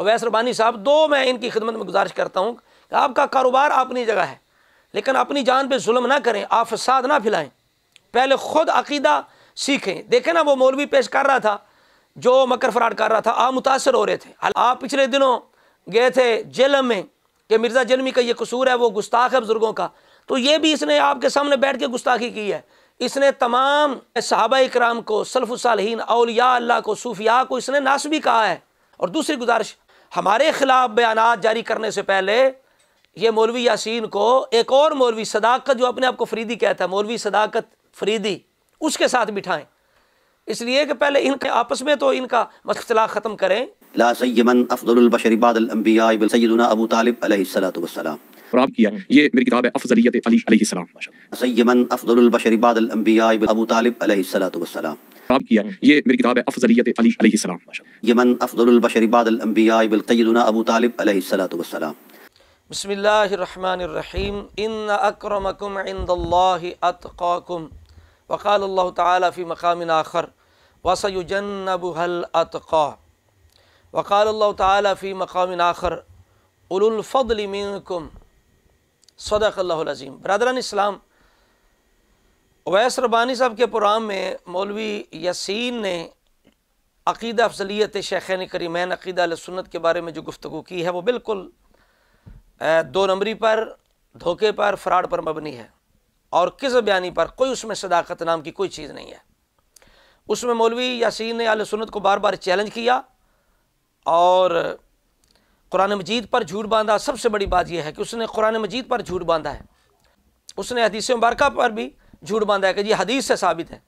अवैस रबानी साहब दो मैं इनकी खिदमत में गुजारिश करता हूँ कि आपका कारोबार अपनी जगह है लेकिन अपनी जान पर म ना करें आप फसाद ना फैलाएँ पहले ख़ुद अकीदा सीखें देखें ना वो मौलवी पेश कर रहा था जो मकर फराड कर रहा था आप मुतासर हो रहे थे आप पिछले दिनों गए थे जेलम में कि मिर्ज़ा जलमी का ये कसूर है वो गुस्ताख है बुज़ुर्गों का तो ये भी इसने आपके सामने बैठ के गुस्ताखी की है इसने तमाम सहाबा इक्राम को सल्फ़ुसालहीन अलिया अल्लाह को सूफिया को इसने नासबी कहा है और दूसरी गुजारिश हमारे ख़िलाफ़ बयान जारी करने से पहले ये मौलवी यासीन को एक और मौलवी सदाकत जो अपने आप को फरीदी कहता है मौलवी सदाकत फरीदी उसके साथ बिठाएं इसलिए कि पहले इनके आपस में तो इनका मसला ख़त्म करें अली खराब किया ये मेरी किताब है अफजलियत अली यमन अफजल बशर बाद अल-अंबिया बिल सय्यदना अबू तालिब अलैहिस्सलातु वस्सलाम बिस्मिल्लाहिर्रहमानिर्रहीम इन अक्रमकुम इंदल्लाहि अतकाकुम वकाल अल्लाह तआला फी मकामिन आखर वसयुजन्नबुहल अतका वकाल अल्लाह तआला फी मकामिन आखर उलुल फद्ल बरदरान इस्लाम अवैस रबानी साहब के प्रोग्राम में मौलवी यासीन ने अकीदा अफजलियत शेखन करीमैन अकीदा सुन्नत के बारे में जो गुफ्तु की है वो बिल्कुल दो नंबरी पर धोखे पर फ्राड पर मबनी है और किस बयानी पर कोई उसमें सदाकत नाम की कोई चीज़ नहीं है उसमें मौलवी यासीन ने आल सुन्नत को बार बार चैलेंज किया और कुरान मजीद पर झूठ बांधा सबसे बड़ी बात यह है कि उसने कुरान मजीद पर झूठ बांधा है उसने हदीस मुबारक पर भी झूठ बांधा है कि ये हदीस से साबित है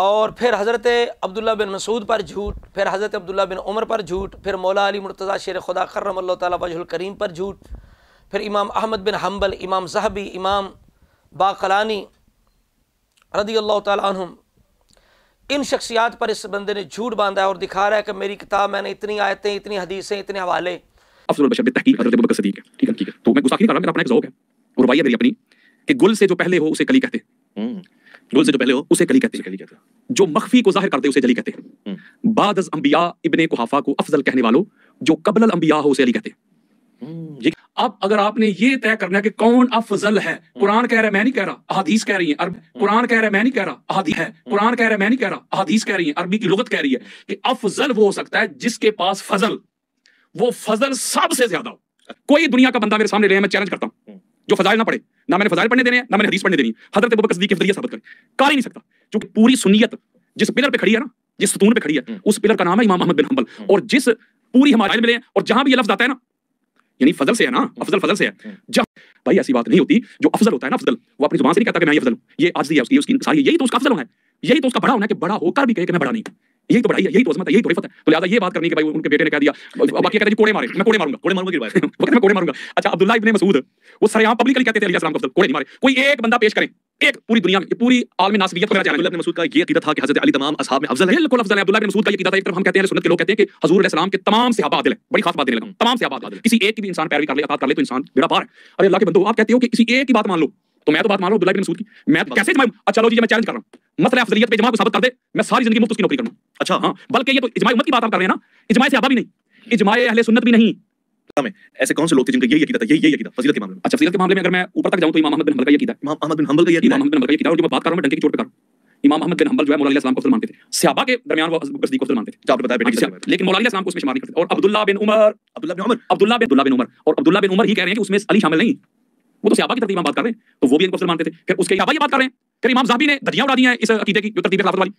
और फिर हज़रत अब्दुल्ला बिन मसूद पर झूठ फिर हज़रत अब्दुल्ला बिन उमर पर झूठ फिर मौला अली मुर्तज़ा शेर खुदा करम तजुल करीम पर झूठ फिर इमाम अहमद बिन हम्बल इमाम जहबी इमाम बाकलानी रदी अल्लाह तुम इन शख्सियात पर इस बंदे ने झूठ बांधा है और दिखा रहा है कि मेरी किताब मैंने इतनी आयतें इतनी हदीसें इतने हवाले अफजल बशर तहकीक हजरत अबू बकर सदीक है ठीक है ठीक है तो मैं गुस्ताखी कर रहा मेरा अपना एक जौक है और वाइया मेरी अपनी कि गुल से जो पहले हो उसे कली कहते हम्म। गुल से जो पहले हो उसे कली कहते कली कहते जो मख्फी को जाहिर करते उसे जली कहते हम्म। बाद अंबिया इबन कुहाफा को अफजल कहने वालों जो कबल अंबिया हो उसे अली कहते हम्म। अब अगर आपने ये तय करना है कि कौन अफजल है कुरान कह रहा है मैं नहीं कह रहा अहादीस कह रही है अरब कुरान कह रहा है मैं नहीं कह रहा अहादी है कुरान कह रहा है मैं नहीं कह रहा अहादीस कह रही है अरबी की लुगत कह रही है कि अफजल वो हो सकता है जिसके पास फजल वो फजल सबसे ज्यादा हो कोई दुनिया का बंदा मेरे सामने रहे मैं चैलेंज करता हूं जो फजाइल ना पढ़े ना मैंने फजाइल पढ़ने देने ना मैंने हदीस पढ़ने देनी हजरत अबू बकर के जरिए साबित करें कर ही नहीं सकता क्योंकि पूरी सुनीयत जिस पिलर पे खड़ी है ना जिस सतून पे खड़ी है हम्म। उस पिलर का नाम है इमाम अहमद बिन हम्बल और जिस पूरी हमारे मिले और जहां भी ये लफ्ज आता है ना यानी फजल से है ना हम्म। अफजल फजल से है हम्म। जब भाई ऐसी बात नहीं होती जो अफजल होता है ना अफजल वो अपनी जुबान से नहीं कहता कि मैं ये अफजल ये आज है उसकी उसकी सारी यही तो उसका अफजल है यही तो उसका बड़ा होना है कि बड़ा होकर भी कहे कि मैं बड़ा नहीं यही तो बढ़ाई है यही तो है मतलब यही तो रिफत है तो लिहाजा ये बात करनी कि भाई उनके बेटे ने कह दिया अब बाकी कहते कोड़े मारे मैं कोड़े मारूंगा कोड़े मारूंगा की बात वक्त मैं कोड़े मारूंगा अच्छा अब्दुल्ला इब्ने मसूद वो सरेआम पब्लिकली कहते थे अली सलाम को कोड़े मारे कोई एक बंदा पेश करें एक पूरी दुनिया में पूरी आलम नासरियत का अब्दुल्ला इब्ने मसूद का ये अकीदा था कि हजरत अली तमाम असहाब में अफजल है बिल्कुल अफजल है अब्दुल्ला इब्ने मसूद का ये अकीदा था एक तरफ हम कहते हैं सुन्नत के लोग कहते हैं कि हुजूर अलैहि के तमाम सहाबा आदिल है बड़ी खास बात देने लगा हूं तमाम सहाबा आदिल किसी एक की भी इंसान पैरवी कर ले अता कर ले तो इंसान बेड़ा पार है अरे अल्लाह के बंदो आप कहते हो कि किसी एक की बात मान लो तो मैं तो बात मान रहा हूँ की मैं तो कैसे इजमा अच्छा लो जी मैं चैलेंज कर रहा हूँ मसला अफजलियत पे जमा को साबित कर दे मैं सारी जिंदगी मुफ्त उसकी नौकरी करूँ अच्छा हाँ बल्कि ये तो इजमा उम्मत की बात आप कर रहे हैं ना इजमा से आबा भी नहीं इजमा अहले सुन्नत भी नहीं हाँ, ऐसे कौन से लोग थे जिनका यही अकीदा था यही यही अकीदा फजीलत के मामले में अच्छा फजीलत के मामले में अगर मैं ऊपर तक जाऊं तो इमाम अहमद बिन हंबल का यह अकीदा इमाम अहमद बिन हंबल का यह अकीदा इमाम अहमद बिन हंबल का यह अकीदा और जो मैं बात कर रहा हूं मैं डंडे की चोट पे कर रहा हूं इमाम अहमद बिन हंबल जो है मौलाना इस्लाम को सलमान मानते थे सहाबा के दरमियान वो गजदी को सलमान मानते थे जो आपने बताया बेटा अच्छा, लेकिन मौलाना इस्लाम को उसमें शामिल नहीं करते और अब्दुल्ला बिन उमर अब्दुल्ला बिन उमर अब्दुल्ला बिन अब्दुल्ला बिन उमर और अब्दुल्ला बिन उमर ही कह रहे हैं कि उसमें अली शामिल नहीं वो तो सियाबा की तरतीब बात कर रहे हैं तो वो भी इनको असल मानते थे फिर उसके अलावा ये बात कर रहे हैं फिर इमाम साहबी ने दरिया उड़ा दिया है इस अकीदे की जो तरतीब खिलाफत वाली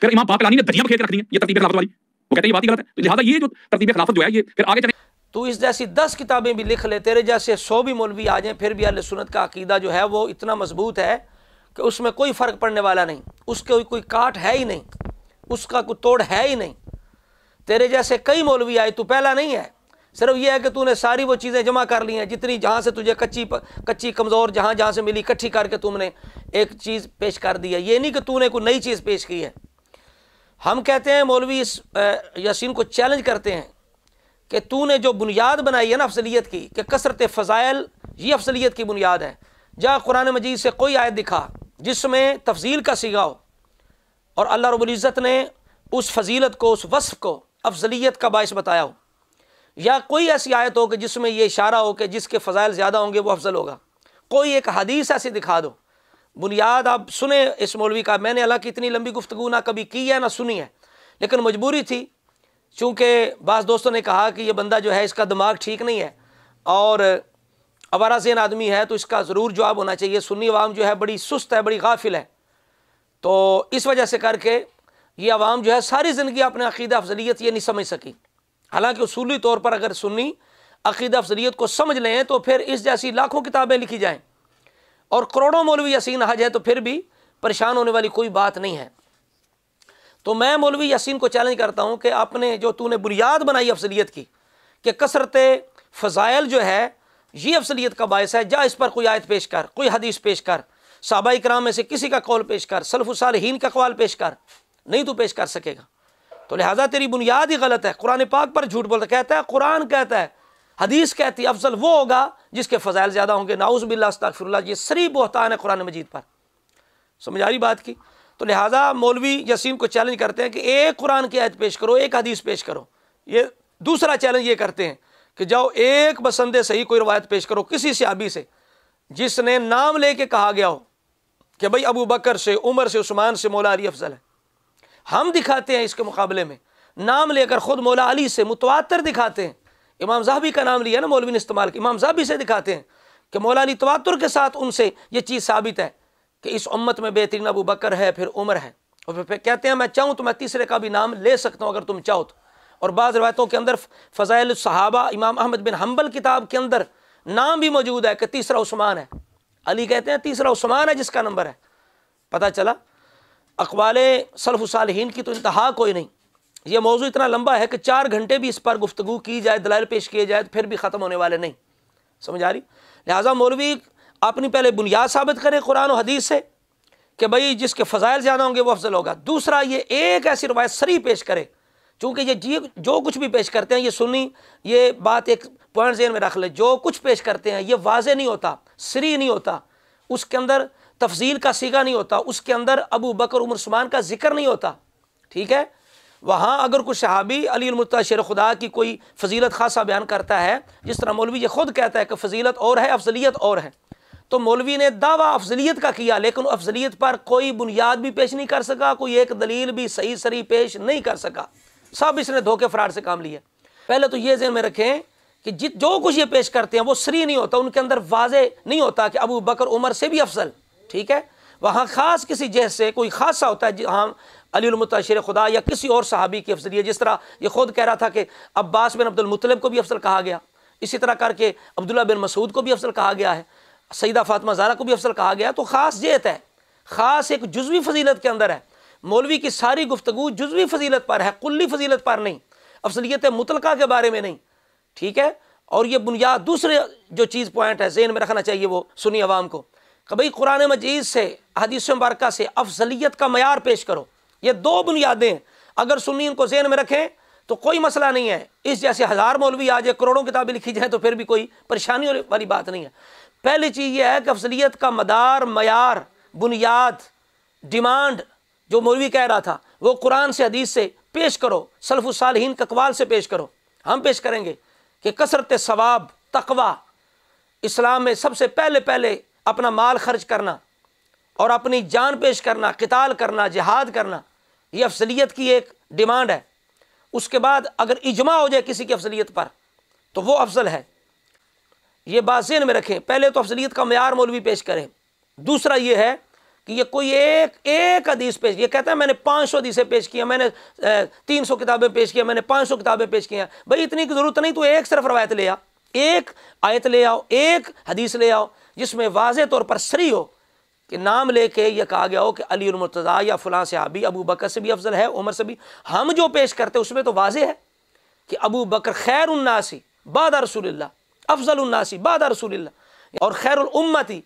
फिर इमाम बाकलानी ने दरिया खेत रख दी है ये तरतीब खिलाफत वाली वो कहते हैं ये बात ही गलत है तो लिहाजा ये जो तरतीब खिलाफत जो है ये फिर आगे चले तो इस जैसी दस किताबें भी लिख ले तेरे जैसे सौ भी मौलवी आ जाए फिर भी अल सुनत का अकीदा जो है वो इतना मजबूत है कि उसमें कोई फ़र्क पड़ने वाला नहीं उसके कोई काट है ही नहीं उसका कोई तोड़ है ही नहीं तेरे जैसे कई मौलवी आए तू पहला नहीं है सिर्फ यह है कि तूने सारी वो चीज़ें जमा कर ली हैं जितनी जहाँ से तुझे कच्ची प, कच्ची कमज़ोर जहाँ जहाँ से मिली इकट्ठी करके तुमने एक चीज़ पेश कर दी है ये नहीं कि तूने कोई नई चीज़ पेश की है हम कहते हैं मौलवी इस यासीन को चैलेंज करते हैं कि तूने जो बुनियाद बनाई है ना अफसलियत की कि कसरत फ़ज़ाइल ये अफसलीत की बुनियाद है जहाँ कुरान मजीद से कोई आयत दिखा जिसमें तफजील का सिगा हो और अल्लाह रबुल्ज़त ने उस फजीलत को उस वस्फ़ को अफजलीत का बायस बताया हो या कोई ऐसी आयत हो कि जिसमें यह इशारा हो कि जिसके फ़जाइल ज़्यादा होंगे वह अफजल होगा कोई एक हदीस ऐसी दिखा दो बुनियाद आप सुने इस मौलवी का मैंने की इतनी लंबी गुफ्तु ना कभी की है ना सुनी है लेकिन मजबूरी थी चूँकि बाज़ दोस्तों ने कहा कि यह बंदा जो है इसका दिमाग ठीक नहीं है और अवारा जेन आदमी है तो इसका ज़रूर जवाब होना चाहिए सुन्नी आवाम जो है बड़ी सुस्त है बड़ी गाफिल है तो इस वजह से करके ये आवाम जो है सारी ज़िंदगी अपने अकीदा अफजलियत ये नहीं समझ सकी हालांकि असूली तौर पर अगर सुन्नी अकीद अफसरीत को समझ लें तो फिर इस जैसी लाखों किताबें लिखी जाएँ और करोड़ों मौलवी यसीन हज है तो फिर भी परेशान होने वाली कोई बात नहीं है तो मैं मौलवी यसीन को चैलेंज करता हूँ कि आपने जो तूने बुनियाद बनाई अफसलीत की कि कसरत फ़ज़ाइल जो है ये अफसलीत का बायस है जा इस पर कोई आयत पेश कर कोई हदीस पेश कर सबाई कराम में से किसी का कौल पेश कर हीन का कौल पेश कर नहीं तो पेश कर सकेगा तो लिहाजा तेरी बुनियाद ही गलत है कुरान पाक पर झूठ बोलता कहता है कुरान कहता है हदीस कहती है अफजल वो होगा जिसके फ़जाइल ज़्यादा होंगे नाउज़ बिल्लाफिर ये सरी बोहतान है कुरान मजीद पर समझ आ रही बात की तो लिहाजा मौलवी यसीम को चैलेंज करते हैं कि एक कुरान की आयत पेश करो एक हदीस पेश करो ये दूसरा चैलेंज ये करते हैं कि जाओ एक बसंदे सही कोई रवायत पेश करो किसी सियाबी से जिसने नाम ले कहा गया हो कि भाई अबू बकर से उमर से उस्मान से मौला अली अफजल है हम दिखाते हैं इसके मुकाबले में नाम लेकर ख़ुद मौला अली से मुतवातर दिखाते हैं इमाम जहाबी का नाम लिया ना मौलवी ने इस्तेमाल इमाम जहाबी से दिखाते हैं कि मौला अली तवातुर के साथ उनसे ये चीज़ साबित है कि इस उम्मत में बेहतरीन अबू बकर है फिर उमर है और फिर कहते हैं मैं चाहूँ तो मैं तीसरे का भी नाम ले सकता हूँ अगर तुम चाहो तो और बाज़ रवायतों के अंदर फ़ज़ाइल सहाबा इमाम अहमद बिन हम्बल किताब के अंदर नाम भी मौजूद है कि तीसरा उस्मान है अली कहते हैं तीसरा उस्मान है जिसका नंबर है पता चला अकवाल सलफ़ालहन की तो इंतहा कोई नहीं ये मौजू इतना लंबा है कि चार घंटे भी इस पर गुफ्तु की जाए दलाल पेश किए जाए तो फिर भी ख़त्म होने वाले नहीं समझ आ रही लिहाजा मौलवी अपनी पहले बुनियाद साबित करें कुरान हदीस से कि भाई जिसके फ़जाइल ज़्यादा होंगे वो अफजल होगा दूसरा ये एक ऐसी रवायत सरी पेश करे चूँकि ये जी जो कुछ भी पेश करते हैं ये सुनी ये बात एक पॉइंट जेन में रख ले जो कुछ पेश करते हैं ये वाज नहीं होता सरी नहीं होता उसके अंदर तफजील का सीगा नहीं होता उसके अंदर अबू बकर उमर उस्मान का जिक्र नहीं होता ठीक है वहाँ अगर कुछ सहाबी अली शेर खुदा की कोई फजीलत खासा बयान करता है जिस तरह मौलवी ये खुद कहता है कि फजीलत और है अफजलियत और है तो मौलवी ने दावा अफजलियत का किया लेकिन अफजलियत पर कोई बुनियाद भी पेश नहीं कर सका कोई एक दलील भी सही सरी पेश नहीं कर सका सब इसने धोखे फ़रार से काम लिया पहले तो ये जहन में रखें कि जित जो कुछ ये पेश करते हैं वो सरी नहीं होता उनके अंदर वाजे नहीं होता कि अबू बकर उमर से भी अफजल ठीक है वहाँ ख़ास किसी जैसे कोई खासा होता है जहाँ अलीमतर खुदा या किसी और सहाबी की अफसर जिस तरह ये ख़ुद कह रहा था कि अब्बास बिन अब्दुलमतलब को भी अफसर कहा गया इसी तरह करके अब्दुल्ला बिन मसूद को भी अफसर कहा गया है सईदा फातमा जारा को भी अफसर कहा गया तो ख़ास जेत है ख़ास एक जुजवी फजीलत के अंदर है मौलवी की सारी गुफ्तु जुजवी फजीलत पर है कुल्ली फजीलत पर नहीं अफसलियत मुतलका के बारे में नहीं ठीक है और ये बुनियाद दूसरे जो चीज़ पॉइंट है जेन में रखना चाहिए वो सुनी आवाम को कि भाई कुरान मजीद से हदीस मुबारक से अफजलियत का मैार पेश करो ये दो बुनियादें अगर सुन्नी इनको जेन में रखें तो कोई मसला नहीं है इस जैसे हज़ार मौलवी आ जाए करोड़ों किताबें लिखी जाएँ तो फिर भी कोई परेशानी वाली बात नहीं है पहली चीज़ यह है कि अफजलियत का मदार मैार बुनियाद डिमांड जो मौलवी कह रहा था वो कुरान से हदीस से पेश करो सल्फुसालहीन ककवाल से पेश करो हम पेश करेंगे कि कसरत सवाब तकवा इस्लाम में सबसे पहले पहले अपना माल खर्च करना और अपनी जान पेश करना किताल करना जिहाद करना ये अफसलियत की एक डिमांड है उसके बाद अगर इजमा हो जाए किसी की अफसलियत पर तो वो अफसल है ये बाजेन में रखें पहले तो अफसलियत का मैार मौलवी पेश करें दूसरा ये है कि ये कोई एक एक हदीस पेश ये कहता है मैंने पाँच सौ अदीसें पेश किया मैंने तीन सौ किताबें पेश किया मैंने पाँच सौ किताबें पेश किया भाई इतनी की ज़रूरत नहीं तो एक सिर्फ रवायत ले आ एक आयत ले आओ एक हदीस ले आओ जिसमें वाज तौर पर सरी हो कि नाम लेके यह कहा गया हो कि अली मुर्तज़ा या फ़लाँ सहाबी अबू बकर से भी अफजल है उमर से भी हम जो पेश करते हैं उसमें तो वाज है कि अबू बकर खैर उन्नासी बाद रसूल अफजल उन्नासी बाद रसूल और खैर उम्मती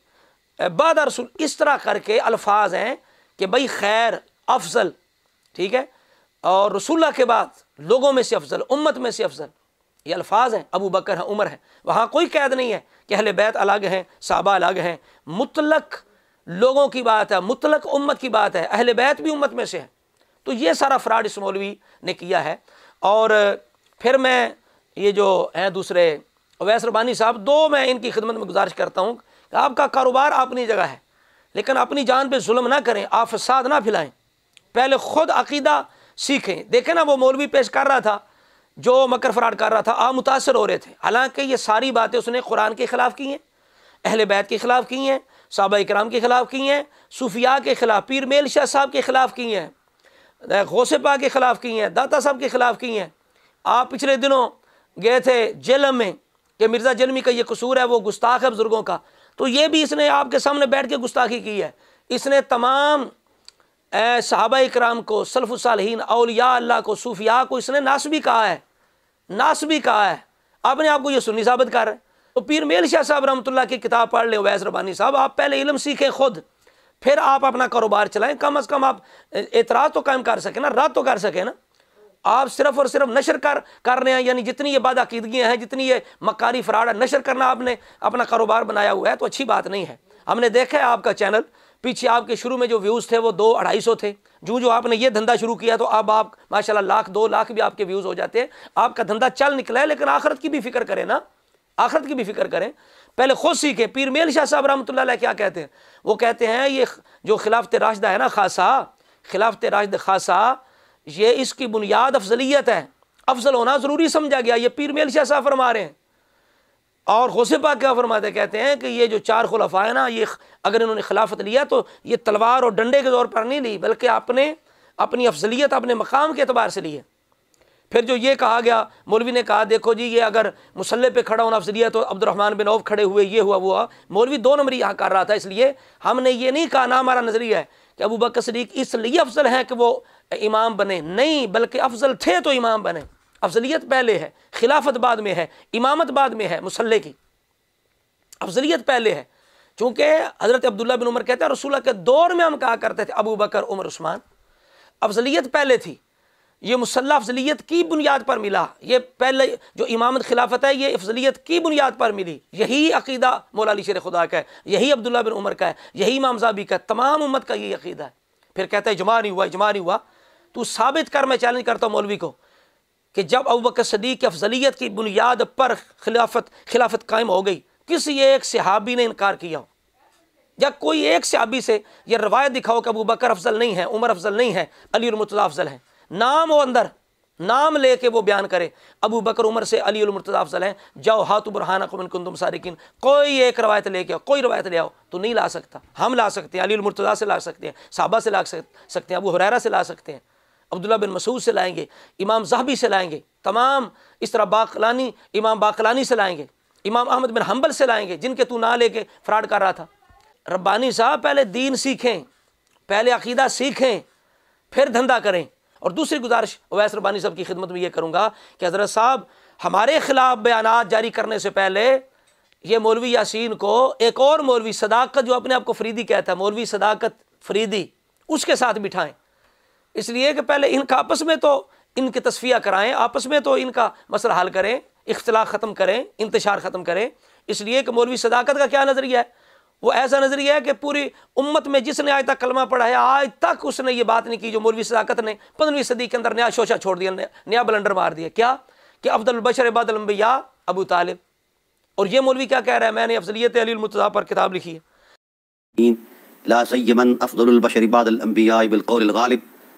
बाद रसूल इस तरह करके अल्फाज हैं कि भाई खैर अफजल ठीक है और रसुल्ला के बाद लोगों में से अफजल उम्मत में से अफजल ये अल्फाज हैं अबू बकर हैं उमर हैं वहाँ कोई कैद नहीं है कि अहल बैत अलग हैं साबा अलग हैं मुतलक लोगों की बात है मुतलक उम्मत की बात है अहल बैत भी उम्मत में से है तो ये सारा फ्राड इस मौलवी ने किया है और फिर मैं ये जो हैं दूसरे अवैस रबानी साहब दो मैं इनकी खिदमत में गुजारिश करता हूँ कि आपका कारोबार अपनी जगह है लेकिन अपनी जान पर जुल्म ना करें आप फसाद ना फैलाएँ पहले ख़ुद अकीदा सीखें देखें ना वो मौलवी पेश कर रहा था जो मकर फरार कर रहा था आ मुतासर हो रहे थे हालांकि ये सारी बातें उसने कुरान के ख़िलाफ़ की हैं अहल बैत के ख़िलाफ़ की हैं सबा इक्राम के ख़िलाफ़ की हैं सूफिया के ख़िलाफ़ पीर मेल शाह साहब के ख़िलाफ़ की हैं गौसे पा के ख़िलाफ़ की हैं दाता साहब के ख़िलाफ़ की हैं आप पिछले दिनों गए थे जेलम में कि मिर्ज़ा जलमी का ये कसूर है वो गुस्ताख है बुज़ुर्गों का तो ये भी इसने आपके सामने बैठ के गुस्ताखी की है इसने तमाम सहाबा कराम को सल्फ़ुसालहीन अलिया अल्लाह को सूफिया को इसने नास भी कहा है नास भी कहा है आपने आपको ये सुनी साबित कर रहे हैं तो पीर मेल शाह साहब रहमतुल्लाह की किताब पढ़ लें वैस रबानी साहब आप पहले इलम सीखें खुद फिर आप अपना कारोबार चलाएं कम अज़ कम आप एतराज़ तो कायम कर सकें ना रात तो कर सकें ना आप सिर्फ और सिर्फ नशर कर कर रहे हैं यानी जितनी ये बदाकीदगियाँ हैं जितनी ये मकारी फ्राड है नशर करना आपने अपना कारोबार बनाया हुआ है तो अच्छी बात नहीं है हमने देखा है आपका चैनल पीछे आपके शुरू में जो व्यूज़ थे वो दो अढ़ाई सौ थे जो जो आपने ये धंधा शुरू किया तो अब आप माशाल्लाह लाख दो लाख भी आपके व्यूज़ हो जाते हैं आपका धंधा चल निकला है लेकिन आखरत की भी फिक्र करें ना आखिरत की भी फिक्र करें पहले खुद सीखें पीर मेल शाह साहब रहमत क्या कहते हैं वो कहते हैं ये जो खिलाफत राशदा है ना खासा खिलाफत राशद खासा ये इसकी बुनियाद अफजलियत है अफजल होना ज़रूरी समझा गया ये पीर मेल शाह साहब फरमा रहे हैं और गौसे पाक क्या फरमाते कहते हैं कि ये जो चार खुलफा है ना ये अगर इन्होंने खिलाफत लिया तो ये तलवार और डंडे के तौर पर नहीं ली बल्कि आपने अपनी अफजलियत अपने मकाम के अतबार से ली है फिर जो ये कहा गया मौलवी ने कहा देखो जी ये अगर मुसल्ले पे खड़ा होना अफजलिया तो अब्दुलरहमान बिन औफ खड़े हुए ये हुआ हुआ मौलवी दो नंबर यहाँ कर रहा था इसलिए हमने ये नहीं कहा ना हमारा नज़रिया है कि अबू बकर सदीक इसलिए अफजल हैं कि वो इमाम बने नहीं बल्कि अफजल थे तो इमाम बने अफजलियत पहले है खिलाफत बाद में है इमामत बाद में है मुसल्ले की अफजलियत पहले है चूंकि हज़रत अब्दुल्ला बिन उमर कहते हैं रसूल के दौर में हम कहा करते थे अबू बकर उमर उस्मान अफजलियत पहले थी ये मुसल्ला अफजलियत की बुनियाद पर मिला ये पहले जो इमामत खिलाफत है ये अफजलियत की बुनियाद पर मिली यही अकीदा मौला अली शेर खुदा का है यही अब्दुल्ला बिन उमर का है यही इमाम साहबी का तमाम उम्मत का यही अकीदा है फिर कहते हैं जमा नहीं हुआ जमा नहीं हुआ तो साबित कर मैं चैलेंज करता हूँ मौलवी को कि जब अबू बकर सदीक की अफजलियत की बुनियाद पर खिलाफत खिलाफत कायम हो गई किसी एक सिहाबी ने इनकार किया हो या कोई एक सिहाबी से यह रवायत दिखाओ कि अबू बकर अफजल नहीं है उमर अफजल नहीं है अली उमरतला अफजल है नाम वो अंदर नाम लेके वो बयान करे अबू बकर उमर से अली उमरतला अफजल है जाओ हाथ बुरहाना कुमन कुंदुम सारिकिन कोई एक रवायत लेके आओ कोई रवायत ले आओ तो नहीं ला सकता हम ला सकते हैं अली उमरतला से ला सकते हैं साहबा से ला सकते हैं अबू हुरैरा से ला सकते हैं अब्दुल्ला बिन मसूद से लाएंगे इमाम जहबी से लाएंगे तमाम इस तरह बाकलानी इमाम बाकलानी से लाएंगे इमाम अहमद बिन हम्बल से लाएंगे जिनके तू ना लेके फ्राड कर रहा था रब्बानी साहब पहले दीन सीखें पहले अकीदा सीखें फिर धंधा करें और दूसरी गुजारिश वैस रब्बानी साहब की खिदमत में यह करूँगा कि हज़रत साहब हमारे ख़िलाफ़ बयान जारी करने से पहले ये मौलवी यासीन को एक और मौलवी सदाकत जो अपने आप को फरीदी कहता है मौलवी सदाकत फरीदी उसके साथ बिठाएं इसलिए कि पहले इनका आपस में तो इनकी तस्फिया कराएं आपस में तो इनका मसला हल करें इख्तलाफ ख़त्म करें इंतशार ख़त्म करें इसलिए कि मौलवी सदाकत का क्या नज़रिया है वो ऐसा नज़रिया है कि पूरी उम्मत में जिसने आज तक कलमा पढ़ा है आज तक उसने ये बात नहीं की जो मौलवी सदाकत ने पंद्रहवीं सदी के अंदर नया शोशा छोड़ दिया नया बलंडर मार दिया क्या कि अब्दुलबशर अबादलम्बिया अबू तालिब और ये मौलवी क्या कह रहा है मैंने अफजलियत अली मुतजा पर किताब लिखी है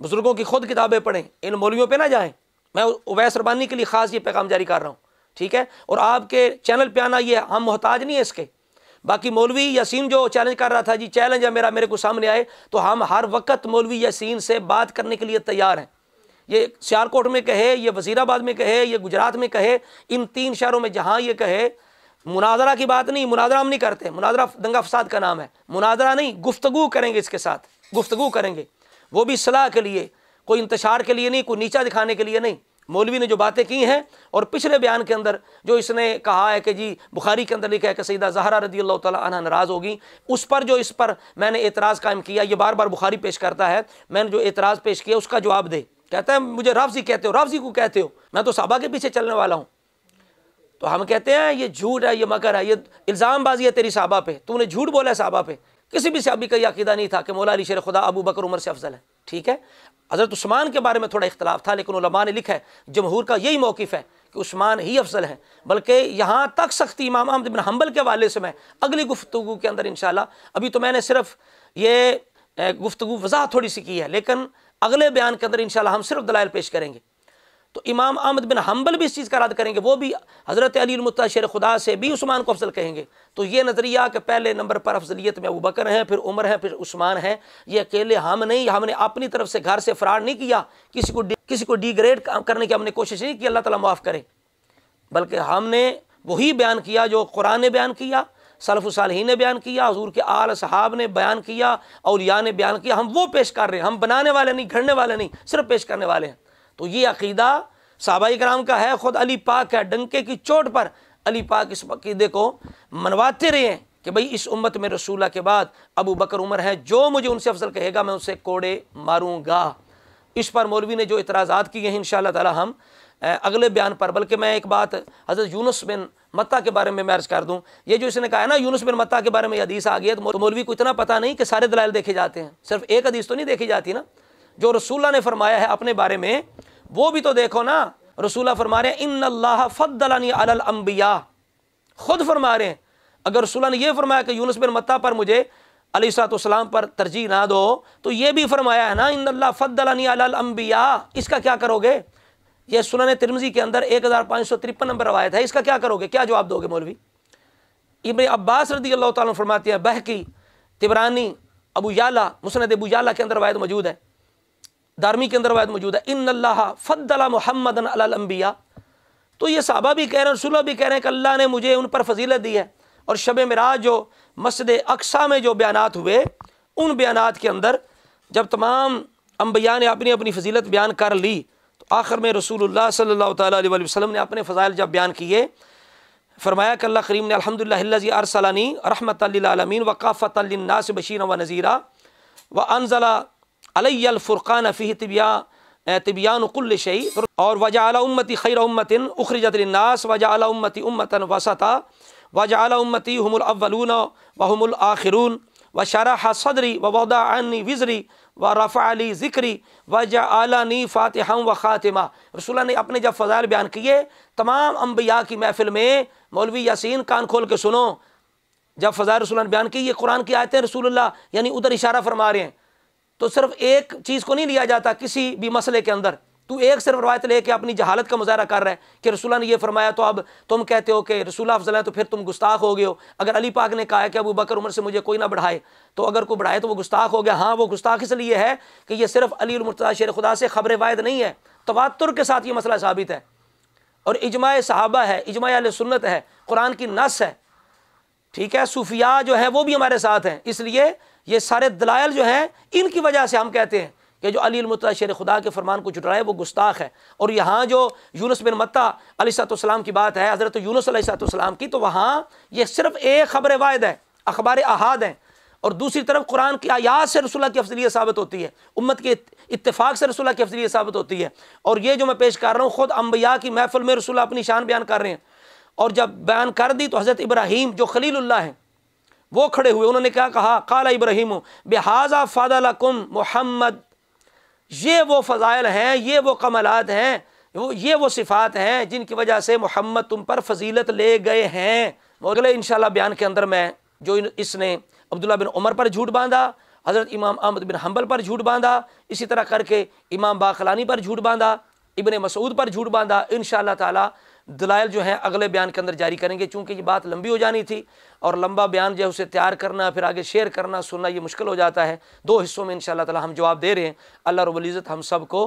बुज़ुर्गों की खुद किताबें पढ़ें इन मौलियों पर ना जाएँ मैं उवैस रबानी के लिए ख़ास ये पैगाम जारी कर रहा हूँ ठीक है और आपके चैनल पे आना ये हम मोहताज नहीं है इसके बाकी मौलवी यासीन जो चैलेंज कर रहा था जी चैलेंज है मेरा मेरे को सामने आए तो हम हर वक्त मौलवी यासीन से बात करने के लिए तैयार हैं ये सियालकोट में कहे ये वजीराबाद में कहे ये गुजरात में कहे इन तीन शहरों में जहाँ ये कहे मुनाजरा की बात नहीं मुनाजरा हम नहीं करते मुनाजरा दंगा फसाद का नाम है मुनाजरा नहीं गुफ्तगु करेंगे इसके साथ गुफ्तगु करेंगे वो भी सलाह के लिए कोई इंतशार के लिए नहीं कोई नीचा दिखाने के लिए नहीं मौलवी ने जो बातें की हैं और पिछले बयान के अंदर जो इसने कहा है कि जी बुखारी के अंदर लिखा है कि सईदा जहरा रदी अल्लाह तह नाराज़ होगी उस पर जो इस पर मैंने एतराज़ कायम किया ये बार बार बुखारी पेश करता है मैंने जो एतराज़ पेश किया उसका जवाब दे कहता है मुझे राफजी कहते हो राफजी को कहते हो मैं तो साबा के पीछे चलने वाला हूँ तो हम कहते हैं ये झूठ है ये मकर है ये इल्जामबाजी है तेरी साहबा पे तूने झूठ बोला है साहबा पे किसी भी सहाबी का यह अकीदा नहीं था कि मौला अली शेर खुदा अबू बकर उमर से अफजल है ठीक है हज़रत उस्मान के बारे में थोड़ा इख्तलाफ था लेकिन उलमा ने लिखा है जमहूर का यही मौकफ़ है कि उस्मान ही अफजल है बल्कि यहाँ तक सख्ती इमाम अहमद बिन हम्बल के वाले से मैं अगली गुफ्तु के अंदर इन अभी तो मैंने सिर्फ ये गुफ्तु वजाह थोड़ी सी की है लेकिन अगले बयान के अंदर इन हम सिर्फ दलाइल पेश करेंगे तो इमाम अहमद बिन हम्बल भी इस चीज़ का रद्द करेंगे वो भी हज़रत अलीमत शेर खुदा से भी उस्मान को अफजल कहेंगे तो ये नज़रिया कि पहले नंबर पर अफजलियत में अबू बकर हैं फिर उमर हैं फिर उस्मान हैं ये अकेले हम नहीं हमने अपनी तरफ से घर से फरार नहीं किया किसी को किसी को डिग्रेड करने की हमने कोशिश नहीं की अल्लाह ताला माफ़ करें बल्कि हमने वही बयान किया जो कुरान ने बयान किया सलफ सलफ़ालही ने बयान किया हजूर के आल साहब ने बयान किया अलिया ने बयान किया हम वो पेश कर रहे हैं हम बनाने वाले नहीं घड़ने वाले नहीं सिर्फ पेश करने वाले हैं तो ये अकीदा सहाबाई कराम का है ख़ुद अली पाक है डंके की चोट पर अली पाक इस अकीदे को मनवाते रहे हैं कि भाई इस उम्मत में रसूला के बाद अबू बकर उमर है जो मुझे उनसे अफजल कहेगा मैं उसे कोड़े मारूँगा इस पर मौलवी ने जो इतराज़ात किए हैं इन ताला हम अगले बयान पर बल्कि मैं एक बात हज़रत यूनुस बिन मत्ता के बारे में मैं अर्ज़ कर दूँ ये जो इसने कहा है ना यूनुस बिन मत्ता के बारे में हदीस आ गई है तो मौलवी को इतना पता नहीं कि सारे दलाल देखे जाते हैं सिर्फ एक हदीस तो नहीं देखी जाती ना जो रसूल्ला ने फरमाया है अपने बारे में वो भी तो देखो ना रसूल फरमा रहे इन अल्लाह फ़दलानी अलम्बिया ख़ुद फरमा रहे अगर रसूल ने यह फरमाया कि यूनस बिन मत्ता पर मुझे उसम पर तरजीह ना दो तो यह भी फरमाया है ना इन अल्लाह फ़दलानी अलम्बिया इसका क्या करोगे यह सुनन तिरमजी के अंदर एक हज़ार पाँच सौ तिरपन नंबर रवायत है इसका क्या करोगे क्या जवाब दोगे मौलवी इब्र अब्बास रदी अल्लाह तमाती है बहकी तिबरानी अबू याला मुसनद अबू याला के अंदर रवायत मौजूद है दारमी के अंदर वायद मौजूद है इन अल्लाह फ़द्दला मोहम्मद अलम्बिया तो ये साहबा भी कह रहे हैं सुलह भी कह रहे हैं कि अल्लाह ने मुझे उन पर फजीलत दी है और शब मराज जो मस्जिद अक्सा में जो बयान हुए उन बयान के अंदर जब तमाम अम्बिया ने अपनी अपनी फजीलत बयान कर ली तो आखिर में रसूल सल्ला वसलम ने अपने फ़जाइल जब बयान किए फरमाया कल करीम ने अलहमदिल्लाजी अरसलानी रहमत आलमीन वकाफ़त नास बशीर व नज़ीरा व अनजला अलफ़ुर्क़ान फ़ी तबिया तबियान कुल्ल शही और वजा उम्मती खैर उम्मतिन उखरजतनास वजा उम्मती उम्मतन वसता वजा उम्मती हमल अव्वलून वहमुल आखिरून व शराह सदरी व अन्नी विज़री व रफ़ा अली ज़िक्री अला नी फ़ातह व ख़ातिमा रसूल ने अपने जब फ़ज़ाइल बयान किए तमाम अम्बिया की महफ़िल में मौलवी यासिन कान खोल के सुनो जब फ़ज़ाइल रसूल ने बयान किए ये कुरान की आयतें रसूल यानी उधर इशारा फरमा रहे हैं तो सिर्फ एक चीज़ को नहीं लिया जाता किसी भी मसले के अंदर तू एक सिर्फ रवायत लेके अपनी जहालत का मुजाहरा कर रहा है कि रसूला ने यह फरमाया तो अब तुम कहते हो कि रसूला अफजल है तो फिर तुम गुस्ताख हो गए हो अगर अली पाक ने कहा है कि अबू बकर उम्र से मुझे कोई ना बढ़ाए तो अगर कोई बढ़ाए तो वो गुस्ताख हो गया हाँ वो गुस्ताख इसलिए है कि यह सिर्फ अली उमरता शेर खुदा से खबर वायद नहीं है तवातुर के साथ ये मसला साबित है और इजमा साहबा है इजमा सुन्नत है कुरान की नस है ठीक है सूफिया जो है वो भी हमारे साथ हैं इसलिए ये सारे दलायल जो हैं इनकी वजह से हम कहते हैं कि जो अली अलमत शेर खुदा के फरमान को जुटाए वो गुस्ताख है और यहाँ जो यूनस बिन मत्तासलाम की बात है हज़रत यूनसलाम की तो वहाँ ये सिर्फ एक खबर वायद है अखबार अहाद हैं और दूसरी तरफ कुरान की आयात से रसुल्ला की अफजलियत साबित होती है उम्मत के इतफाक़ से रसुल्ला की अफजलियत साबित होती है और ये जो मैं पेश कर रहा हूँ ख़ुद अम्बिया की महफुल में रसुल्ला अपनी शान बयान कर रहे हैं और जब बयान कर दी तो हज़रत इब्राहिम जो खलील्ला हैं वो खड़े हुए उन्होंने क्या कहा काला इब्राहिम बेहाजा फ़ादलकुम मोहम्मद ये वो फ़ज़ाइल हैं ये वो कमलात हैं वो ये वो सिफ़ात हैं जिनकी वजह से मोहम्मद तुम पर फजीलत ले गए हैं अगले इन बयान के अंदर मैं जो इसने अब्दुल्ला बिन उमर पर झूठ बांधा हज़रत इमाम अहमद बिन हम्बल पर झूठ बांधा इसी तरह करके इमाम बाखलानी पर झूठ बांधा इबन मसूद पर झूठ बांधा इन शाह दलाइल जो हैं अगले बयान के अंदर जारी करेंगे चूँकि ये बात लंबी हो जानी थी और लंबा बयान जो है उसे तैयार करना फिर आगे शेयर करना सुनना ये मुश्किल हो जाता है दो हिस्सों में इन ताला हम जवाब दे रहे हैं अल्लाह रबुल्ज़त हम सब को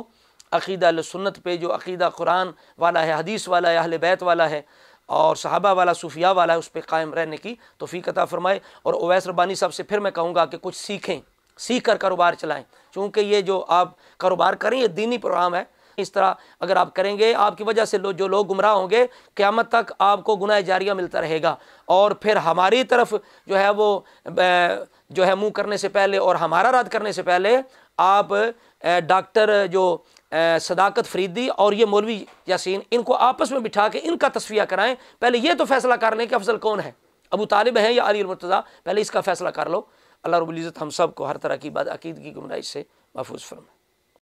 अकीदा सुन्नत पे जो अकीदा कुरान वाला है हदीस वाला है अहल बैत वाला है और सहाबा वाला सूफिया वाला है उस पर कायम रहने की तोफ़ी कता फ़रमाए और ओवैस रबानी साहब से फिर मैं कहूँगा कि कुछ सीखें सीख कर कारोबार चलाएँ चूँकि ये जो आप कारोबार करें ये दीनी प्रोग्राम है इस तरह अगर आप करेंगे आपकी वजह से लो, जो लोग गुमराह होंगे क़्यामत तक आपको गुनाह जारिया मिलता रहेगा और फिर हमारी तरफ जो है वो जो है मुंह करने से पहले और हमारा रद्द करने से पहले आप डॉक्टर जो सदाकत फरीदी और ये मौलवी यासीन इनको आपस में बिठा के इनका तस्वीर कराएं पहले ये तो फैसला कर लें कि अफजल कौन है अबू तालिब है या अली मुर्तज़ा पहले इसका फैसला कर लो अल्लाह रबुल्ज़त हम सब को हर तरह की बात अकीदगी गुमराइश से महफूज फरमाए